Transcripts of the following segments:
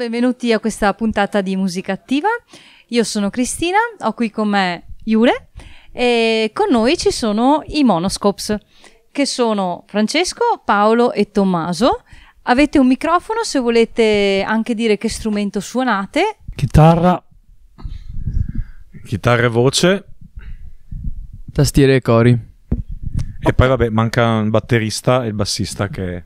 benvenuti a questa puntata di Musica Attiva. Io sono Cristina, ho qui con me Iure e con noi ci sono i Monoscopes, che sono Francesco, Paolo e Tommaso. Avete un microfono se volete anche dire che strumento suonate. Chitarra, chitarra e voce, tastiere e cori. E poi vabbè, manca il batterista e il bassista che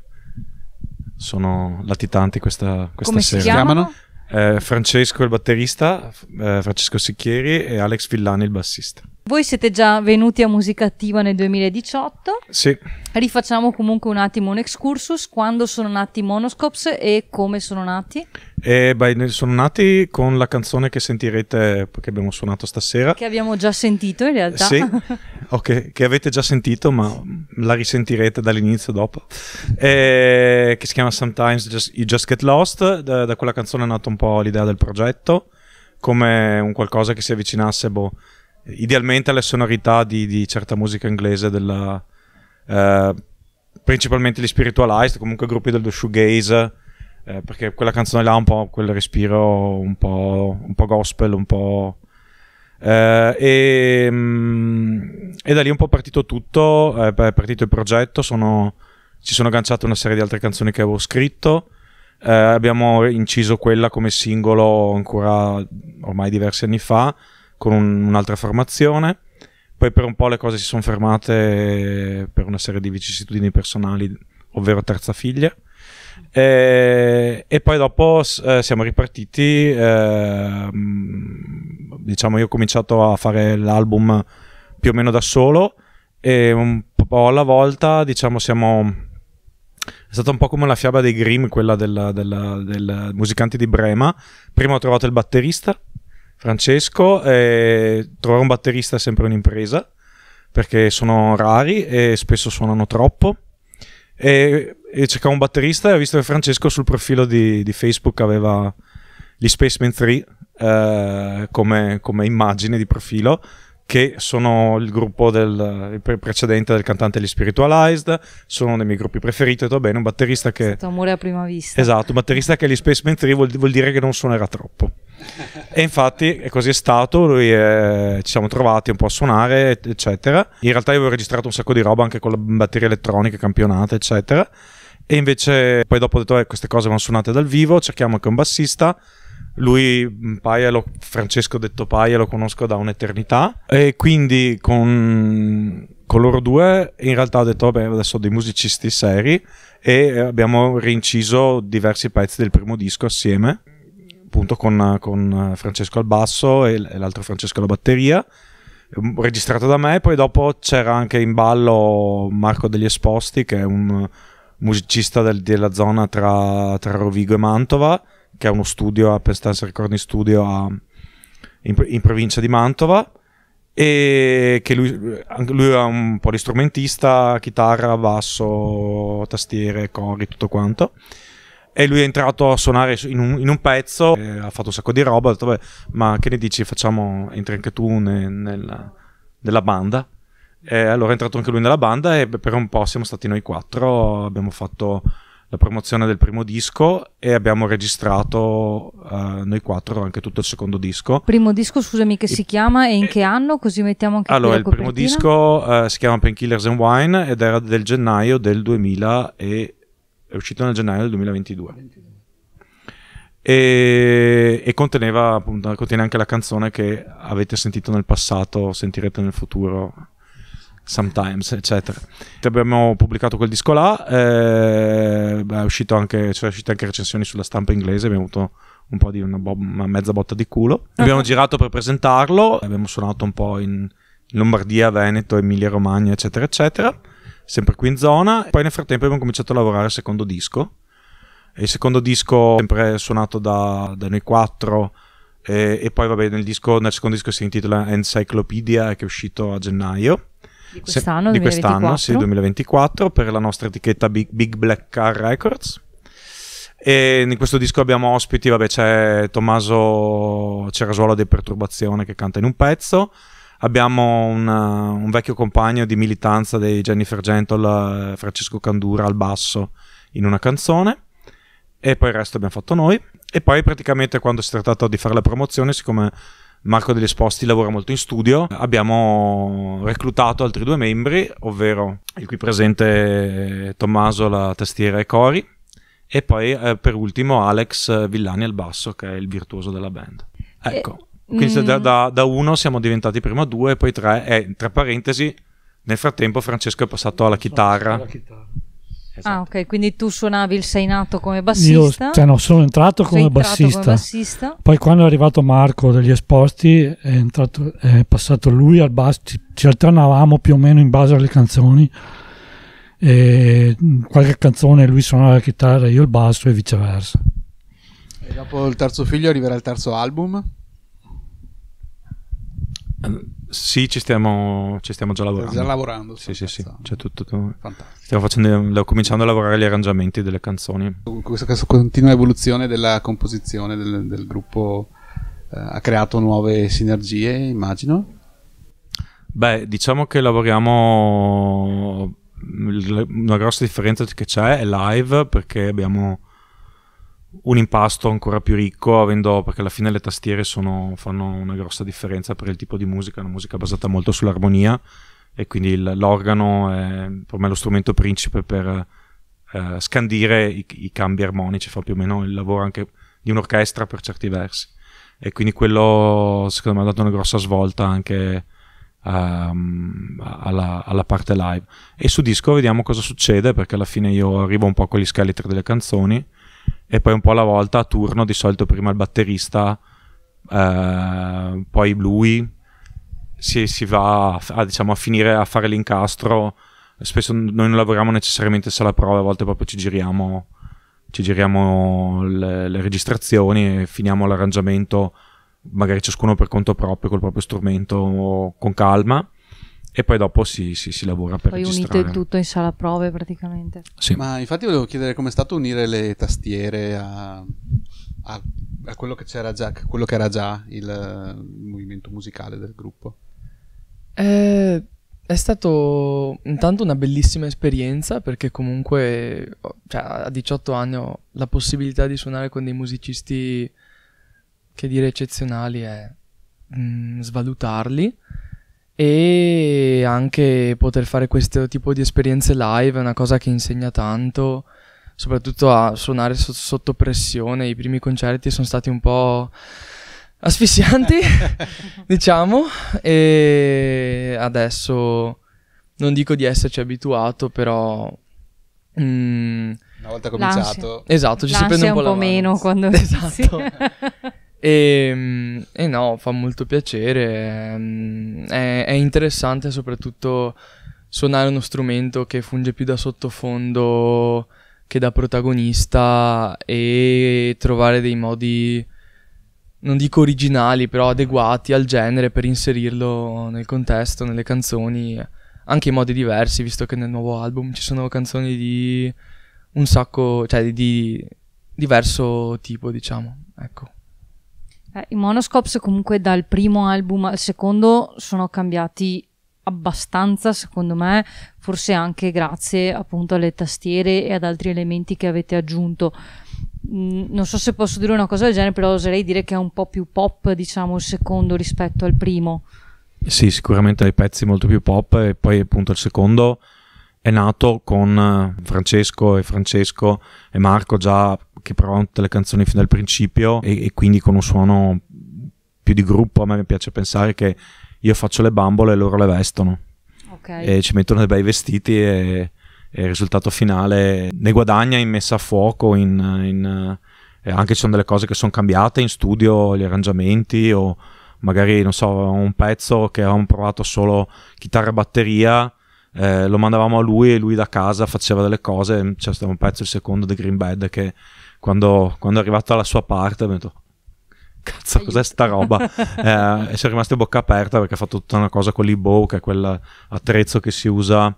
sono latitanti questa, questa Come sera. Si chiamano? Eh, Francesco il batterista, eh, Francesco Sicchieri e Alex Villani il bassista. Voi siete già venuti a Musica Attiva nel 2018? Sì. Rifacciamo comunque un attimo un excursus. Quando sono nati i Monoscopes e come sono nati? Eh, beh, sono nati con la canzone che sentirete, che abbiamo suonato stasera. Che abbiamo già sentito in realtà. Sì, ok, che avete già sentito ma la risentirete dall'inizio dopo. Eh, che si chiama Sometimes Just, You Just Get Lost. Da, da quella canzone è nata un po' l'idea del progetto come un qualcosa che si avvicinasse boh, idealmente alle sonorità di, di certa musica inglese della, eh, principalmente gli spiritualized, comunque gruppi dello shoegaze, eh, perché quella canzone là ha un po' quel respiro un po', un po gospel, un po'... Eh, e, mh, mm, e, da lì è un po' partito tutto, eh, è partito il progetto, sono, ci sono agganciate una serie di altre canzoni che avevo scritto, eh, abbiamo inciso quella come singolo ancora ormai diversi anni fa, con un, un'altra formazione. Poi per un po' le cose si sono fermate per una serie di vicissitudini personali, ovvero terza figlia. E, e poi dopo eh, siamo ripartiti, eh, diciamo io ho cominciato a fare l'album più o meno da solo e un po' alla volta diciamo siamo... È stata un po' come la fiaba dei Grimm, quella del musicante di Brema. Prima ho trovato il batterista Francesco, eh, trovare un batterista è sempre un'impresa perché sono rari e spesso suonano troppo. E, e cercavo un batterista e ho visto che Francesco sul profilo di, di Facebook aveva gli Spaceman 3 eh, come, come immagine di profilo che sono il gruppo del, il precedente del cantante Gli Spiritualized, sono uno dei miei gruppi preferiti, va bene, un batterista che... È stato amore a prima vista. Esatto, un batterista che gli Spaceman 3 vuol, vuol, dire che non suonerà troppo. e infatti è così è stato, lui è, ci siamo trovati un po' a suonare, eccetera. In realtà io avevo registrato un sacco di roba anche con la batteria elettronica campionata, eccetera. E invece poi dopo ho detto, eh, queste cose vanno suonate dal vivo, cerchiamo anche un bassista lui mm, Paialo, Francesco detto Paia lo conosco da un'eternità e quindi con, con loro due in realtà ho detto vabbè adesso ho dei musicisti seri e abbiamo rinciso diversi pezzi del primo disco assieme appunto con, con Francesco al basso e l'altro Francesco alla batteria ehm, registrato da me poi dopo c'era anche in ballo Marco degli Esposti che è un musicista del, della zona tra, tra Rovigo e Mantova che è uno studio, a Recording Studio a, in, in, provincia di Mantova, e che lui, lui è un po' di strumentista, chitarra, basso, tastiere, cori, tutto quanto e lui è entrato a suonare in un, in un pezzo, ha fatto un sacco di roba, ha detto, beh, ma che ne dici, facciamo, entri anche tu ne, nella, nella, banda. E allora è entrato anche lui nella banda e per un po' siamo stati noi quattro, abbiamo fatto la promozione del primo disco e abbiamo registrato uh, noi quattro anche tutto il secondo disco. Primo disco, scusami, che e... si chiama e in che anno? Così mettiamo anche Allora, il primo disco uh, si chiama Painkillers and Wine ed era del gennaio del 2000 e è uscito nel gennaio del 2022. E, e, conteneva appunto, contiene anche la canzone che avete sentito nel passato, sentirete nel futuro Sometimes, eccetera. Abbiamo pubblicato quel disco là, eh, è uscito anche, cioè, uscite anche recensioni sulla stampa inglese, abbiamo avuto un po' di una, bo- una mezza botta di culo. uh Abbiamo girato per presentarlo, abbiamo suonato un po' in Lombardia, Veneto, Emilia Romagna, eccetera, eccetera, sempre qui in zona. Poi nel frattempo abbiamo cominciato a lavorare al secondo disco. Il secondo disco sempre suonato da, da noi quattro. E, e poi vabbè nel, disco, nel secondo disco si intitola Encyclopedia che è uscito a gennaio di quest'anno, di quest'anno sì, 2024, per la nostra etichetta Big, Big Black Car Records. E in questo disco abbiamo ospiti, vabbè, c'è Tommaso Cerasuolo di Perturbazione che canta in un pezzo. Abbiamo una, un vecchio compagno di militanza dei Jennifer Gentle, Francesco Candura al basso in una canzone. E poi il resto abbiamo fatto noi. E poi praticamente quando si è trattato di fare la promozione, siccome Marco degli Esposti lavora molto in studio. Abbiamo reclutato altri due membri, ovvero il qui presente eh, Tommaso la tastiera e Cori, e poi eh, per ultimo Alex Villani al basso, che è il virtuoso della band. Eh, ecco, e, quindi mm. da, da, da, uno siamo diventati prima due, poi tre, e tra parentesi, nel frattempo Francesco è passato alla chitarra. Alla chitarra Esatto. Ah, ok, quindi tu suonavi il sei nato come bassista? Io, cioè, no, sono entrato come, bassista. come bassista. Poi quando è arrivato Marco degli Esposti, è, entrato, è passato lui al basso, ci, ci, alternavamo più o meno in base alle canzoni. E qualche canzone lui suonava la chitarra, io il basso e viceversa. E dopo il terzo figlio arriverà il terzo album? Sì, ci stiamo, ci stiamo già lavorando. Stiamo già lavorando. Sì, sì, sì. Cioè, tutto, tutto. Stiamo facendo, cominciando a lavorare gli arrangiamenti delle canzoni. Questa, questa continua evoluzione della composizione del, del gruppo eh, ha creato nuove sinergie, immagino? Beh, diciamo che lavoriamo... Una grossa differenza che c'è è live perché abbiamo un impasto ancora più ricco, avendo, perché alla fine le tastiere sono, fanno una grossa differenza per il tipo di musica, una musica basata molto sull'armonia e quindi il, l'organo è per me lo strumento principe per eh, scandire i, i, cambi armonici, fa più o meno il lavoro anche di un'orchestra per certi versi e quindi quello secondo me ha dato una grossa svolta anche um, alla, alla, parte live e su disco vediamo cosa succede perché alla fine io arrivo un po' con gli scheletri delle canzoni e poi un po' alla volta a turno, di solito prima il batterista, eh, poi lui si, si va a, a, diciamo, a finire a fare l'incastro. Spesso noi non lavoriamo necessariamente se la prova, a volte proprio ci giriamo, ci giriamo le, le registrazioni e finiamo l'arrangiamento magari ciascuno per conto proprio, col proprio strumento, con calma e poi dopo si, si, si lavora per poi registrare. Poi unite tutto in sala prove praticamente. Sì. Ma infatti volevo chiedere com'è stato unire le tastiere a, a, a quello, che già, quello, che era già il, il movimento musicale del gruppo. Eh, è stato intanto una bellissima esperienza perché comunque oh, cioè, a 18 anni ho la possibilità di suonare con dei musicisti che dire eccezionali è mm, svalutarli e anche poter fare questo tipo di esperienze live è una cosa che insegna tanto, soprattutto a suonare so- sotto pressione. I primi concerti sono stati un po' asfissianti, diciamo, e adesso non dico di esserci abituato, però... Mm, una volta cominciato... L'ansia. Esatto, ci L'ansia si prende un po', un po meno quando... Esatto. E, ehm, e no, fa molto piacere, ehm, è, è interessante soprattutto suonare uno strumento che funge più da sottofondo che da protagonista e trovare dei modi non dico originali, però adeguati al genere per inserirlo nel contesto, nelle canzoni, anche in modi diversi, visto che nel nuovo album ci sono canzoni di un sacco, cioè di, di diverso tipo, diciamo, ecco. Eh, I Monoscopes comunque dal primo album al secondo sono cambiati abbastanza, secondo me, forse anche grazie appunto alle tastiere e ad altri elementi che avete aggiunto. Mm, non so se posso dire una cosa del genere, però oserei dire che è un po' più pop, diciamo, il secondo rispetto al primo. Sì, sicuramente dei pezzi molto più pop e poi appunto il secondo è nato con eh, Francesco e Francesco e Marco già che provano tutte le canzoni fin dal principio e, e quindi con un suono più di gruppo. A me piace pensare che io faccio le bambole e loro le vestono. Okay. E ci mettono dei bei vestiti e, e, il risultato finale ne guadagna in messa a fuoco, in, in, eh, anche ci sono delle cose che sono cambiate in studio, gli arrangiamenti o magari, non so, un pezzo che avevamo provato solo chitarra e batteria. Eh, lo mandavamo a lui e lui da casa faceva delle cose, c'è cioè, stato un pezzo, il secondo The Green Bed, che quando, quando è arrivata alla sua parte, ho detto, cazzo, cos'è sta roba? eh, e sono rimasto a bocca aperta perché ha fatto tutta una cosa con l'e-bow, che è quell'attrezzo che si usa,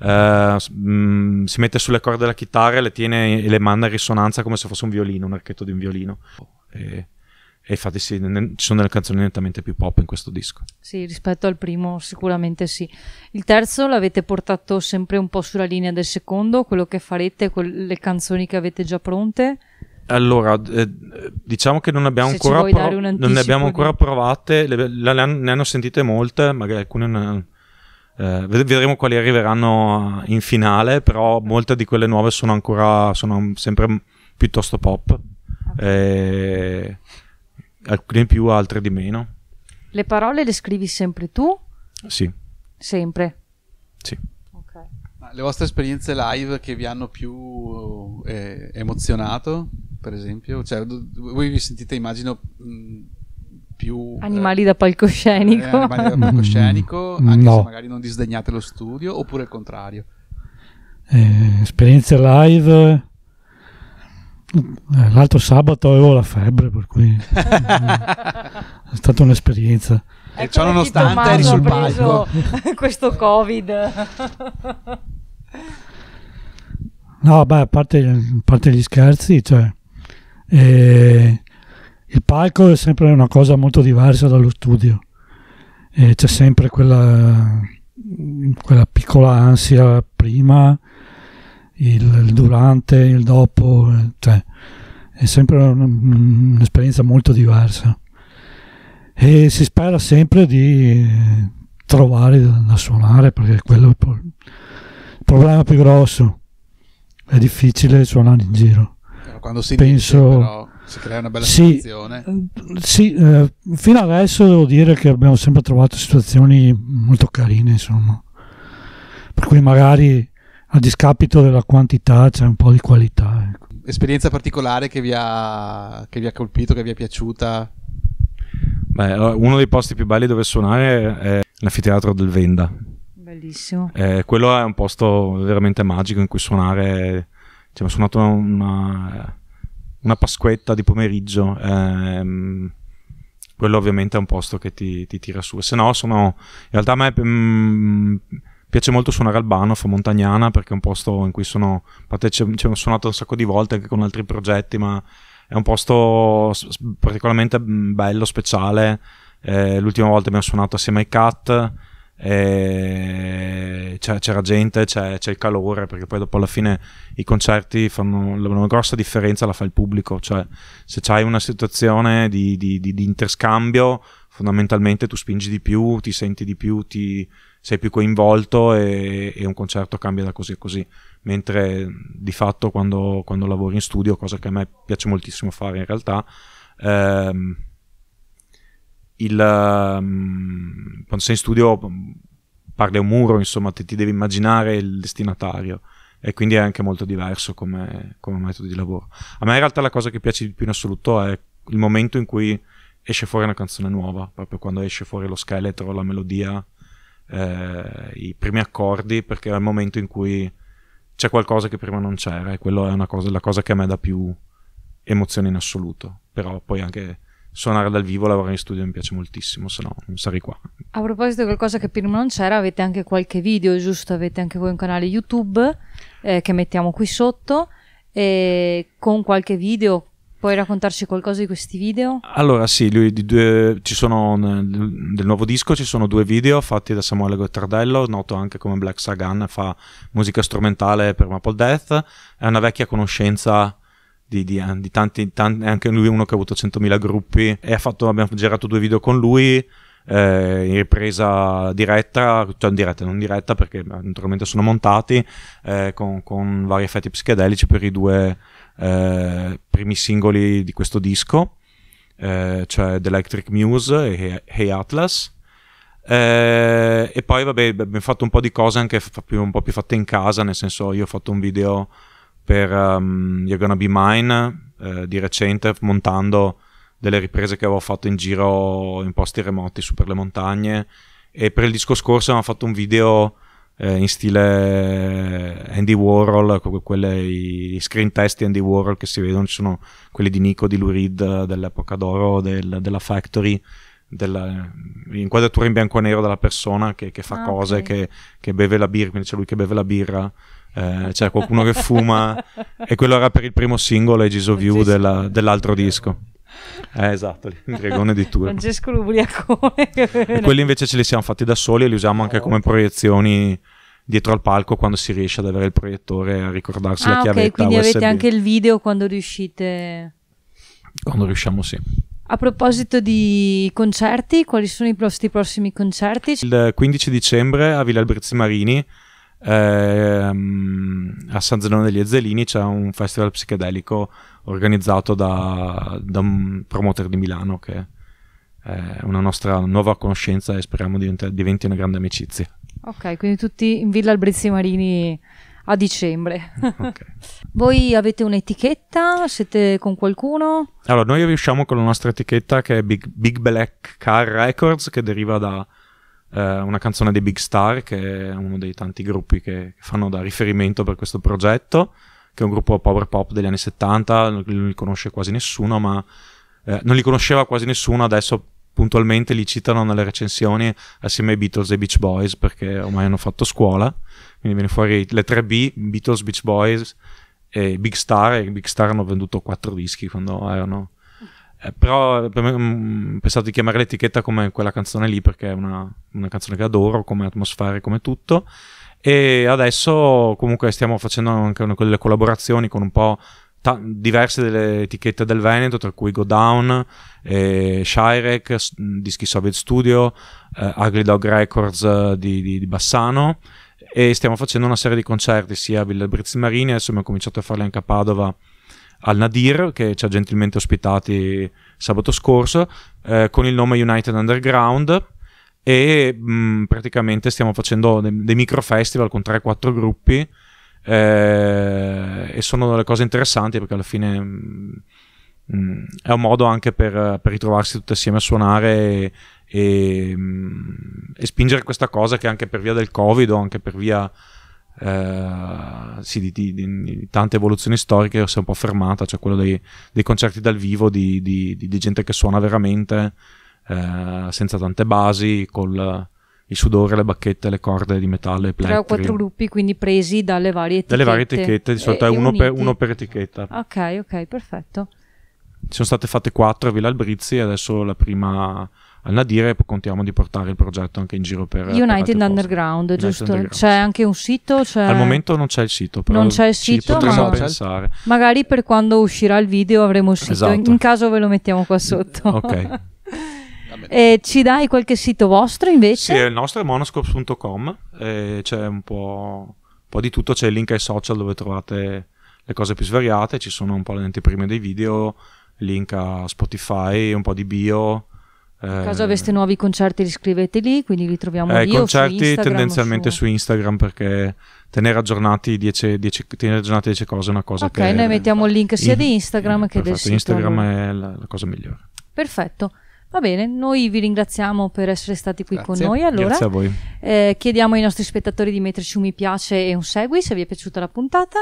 eh, mh, mm, si mette sulle corde della chitarra, e le tiene e le manda in risonanza come se fosse un violino, un archetto di un violino. E e infatti sì, ci sono delle canzoni nettamente più pop in questo disco. Sì, rispetto al primo sicuramente sì. Il terzo l'avete portato sempre un po' sulla linea del secondo, quello che farete, quel, le canzoni che avete già pronte? Allora, eh, diciamo che non, abbiamo ancora, pro- non ne abbiamo ancora provate, le, le, le, ne hanno sentite molte, magari alcune... Ne, eh, vedremo quali arriveranno in finale, però molte di quelle nuove sono ancora sono sempre piuttosto pop. Okay. E eh, alcune più, altre di meno. Le parole le scrivi sempre tu? Sì. Sempre? Sì. Le vostre esperienze live che vi hanno più eh, emozionato, per esempio? Cioè, voi vi sentite, immagino, mh, mm, più... Eh, animali eh, da palcoscenico. Eh, animali da palcoscenico, anche no. se magari non disdegnate lo studio, oppure il contrario? Eh, esperienze live eh, l'altro sabato avevo la febbre, per cui eh, è stata un'esperienza. E ecco ciò nonostante eri ecco, sul palco. questo Covid. No, beh, a parte, a parte gli scherzi, cioè, eh, il palco è sempre una cosa molto diversa dallo studio. Eh, c'è sempre quella, quella piccola ansia prima, il, il durante, il dopo, cioè, è sempre un'esperienza molto diversa e si spera sempre di trovare da, suonare perché quello è il, problema più grosso è difficile suonare in giro quando si penso dice, però, si crea una bella sì, situazione eh, sì eh, fino adesso devo dire che abbiamo sempre trovato situazioni molto carine insomma per cui magari a discapito della quantità c'è un po' di qualità. Ecco. Esperienza particolare che vi, ha, che vi ha colpito, che vi è piaciuta? Beh, uno dei posti più belli dove suonare è l'anfiteatro del Venda. Bellissimo. Eh, quello è un posto veramente magico in cui suonare. Cioè, ho suonato una, una Pasquetta di pomeriggio. Ehm, quello ovviamente è un posto che ti, ti tira su. Se no, sono. In realtà a me. Mh, mm, piace molto suonare Albano, fa Montagnana, perché è un posto in cui sono, ci ho suonato un sacco di volte anche con altri progetti, ma è un posto particolarmente mm, bello, speciale. Eh, l'ultima volta abbiamo suonato assieme ai Cat. c'era gente, c'è, c'è, il calore perché poi dopo alla fine i concerti fanno una grossa differenza la fa il pubblico cioè se c'hai una situazione di, di, di, di interscambio fondamentalmente tu spingi di più ti senti di più ti, sei più coinvolto e, e un concerto cambia da così a così. Mentre di fatto quando, quando lavoro in studio, cosa che a me piace moltissimo fare in realtà, ehm, il, um, quando sei in studio parli a un muro, insomma, ti, ti devi immaginare il destinatario e quindi è anche molto diverso come, come, metodo di lavoro. A me in realtà la cosa che piace di più in assoluto è il momento in cui esce fuori una canzone nuova, proprio quando esce fuori lo scheletro, la melodia, eh, i primi accordi perché è il momento in cui c'è qualcosa che prima non c'era e quella è cosa, la cosa che a me dà più emozione in assoluto. Però poi anche suonare dal vivo, lavorare in studio mi piace moltissimo, se no non sarei qua. A proposito di qualcosa che prima non c'era, avete anche qualche video, giusto? Avete anche voi un canale YouTube eh, che mettiamo qui sotto E con qualche video Puoi raccontarci qualcosa di questi video? Allora sì, lui, due, sono, del nuovo disco ci sono due video fatti da Samuele Gottardello, noto anche come Black Sagan, fa musica strumentale per Maple Death, è una vecchia conoscenza di, di, di tanti, tanti, è anche lui uno che ha avuto 100.000 gruppi e fatto, abbiamo girato due video con lui, eh, in ripresa diretta, cioè diretta, non diretta perché eh, naturalmente sono montati, eh, con, con vari effetti psichedelici per i due eh, primi singoli di questo disco, eh, cioè The Electric Muse e Hey Atlas. Eh, e poi vabbè abbiamo fatto un po' di cose anche più, un po' più fatte in casa, nel senso io ho fatto un video per um, You're Gonna Be Mine eh, di recente montando delle riprese che avevo fatto in giro in posti remoti su per le montagne e per il disco scorso abbiamo fatto un video eh, in stile eh, Andy Warhol, quelle, i screen test di Andy Warhol che si vedono, ci sono quelli di Nico, di Lou Reed, eh, dell'epoca d'oro, del, della Factory, della, eh, inquadratura in bianco e nero della persona che, che fa ah, cose, okay. che, che beve la birra, quindi c'è lui che beve la birra. Eh, c'è qualcuno che fuma e quello era per il primo singolo e Giso View della, dell'altro disco eh, esatto, il dragone di Turbo. Francesco l'ubriacone. quelli invece ce li siamo fatti da soli e li usiamo anche oh, come ecco. proiezioni dietro al palco quando si riesce ad avere il proiettore a ricordarsi ah, la chiavetta ok, quindi USB. avete anche il video quando riuscite... Quando riusciamo, sì. A proposito di concerti, quali sono i vostri prossimi concerti? Il 15 dicembre a Villa Albrizzi Marini ehm, a San Zenone degli Ezzelini c'è un festival psichedelico organizzato da, da un promoter di Milano che è una nostra nuova conoscenza e speriamo diventi una grande amicizia. Ok, quindi tutti in Villa Albrizzi Marini a dicembre. okay. Voi avete un'etichetta? Siete con qualcuno? Allora, noi riusciamo con la nostra etichetta che è Big, Big Black Car Records, che deriva da eh, una canzone dei Big Star, che è uno dei tanti gruppi che fanno da riferimento per questo progetto, che è un gruppo power pop degli anni 70, non li conosce quasi nessuno, ma eh, non li conosceva quasi nessuno, adesso puntualmente li citano nelle recensioni assieme ai Beatles e ai Beach Boys, perché ormai hanno fatto scuola, quindi viene fuori le 3B, Beatles, Beach Boys e Big Star, e Big Star hanno venduto 4 dischi quando erano eh, però mh, mm, pensato di chiamare l'etichetta come quella canzone lì perché è una, una canzone che adoro come atmosfera e come tutto. E adesso comunque stiamo facendo anche una, delle collaborazioni con un po' ta- diverse delle etichette del Veneto, tra cui Go Down, eh, Shirek, Dischi Soviet Studio, eh, Ugly Dog Records eh, di, di, di Bassano e stiamo facendo una serie di concerti sia a Villa Brizzi Marini, adesso abbiamo cominciato a farli anche a Padova al Nadir che ci ha gentilmente ospitati sabato scorso eh, con il nome United Underground e mh, mm, praticamente stiamo facendo dei, dei micro festival con 3-4 gruppi eh, e sono delle cose interessanti perché alla fine mh, mm, mm, è un modo anche per, per, ritrovarsi tutti assieme a suonare e, e, e spingere questa cosa che anche per via del covid o anche per via eh, sì, di, di, di, tante evoluzioni storiche si è un po' fermata, cioè quello dei, dei concerti dal vivo di, di, gente che suona veramente eh, senza tante basi, col il sudore, le bacchette, le corde di metallo e plastica. Tre o quattro gruppi quindi presi dalle varie etichette. Dalle varie etichette, di solito e, è uno per, uno per, etichetta. Ok, ok, perfetto. Ci sono state fatte quattro a Villa Albrizzi e adesso la prima a Nadire contiamo di portare il progetto anche in giro per United per Underground, posti. giusto? Underground. C'è anche un sito? C'è... Al momento non c'è il sito, però non c'è il sito, potremmo ma... pensare. Magari per quando uscirà il video avremo il sito, esatto. in caso ve lo mettiamo qua sotto. ok. e ci dai qualche sito vostro invece? Sì, il nostro è monoscopes.com, eh, c'è un po', un po', di tutto, c'è il link ai social dove trovate le cose più svariate, ci sono un po' le anteprime dei video, link a Spotify, un po' di bio, in eh, caso aveste nuovi concerti riscrivete lì, quindi li troviamo eh, lì. I concerti su Instagram, tendenzialmente su... su... Instagram perché tenere aggiornati 10, cose è una cosa okay, che... Ok, noi mettiamo il link sia in, di Instagram eh, che perfetto, del sito. Instagram è la, la, cosa migliore. Perfetto. Va bene, noi vi ringraziamo per essere stati qui Grazie. con noi. Allora, Grazie a voi. Eh, chiediamo ai nostri spettatori di metterci un mi piace e un segui se vi è piaciuta la puntata.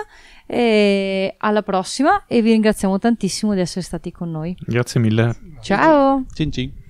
E alla prossima e vi ringraziamo tantissimo di essere stati con noi. Grazie mille. Ciao. Cin cin.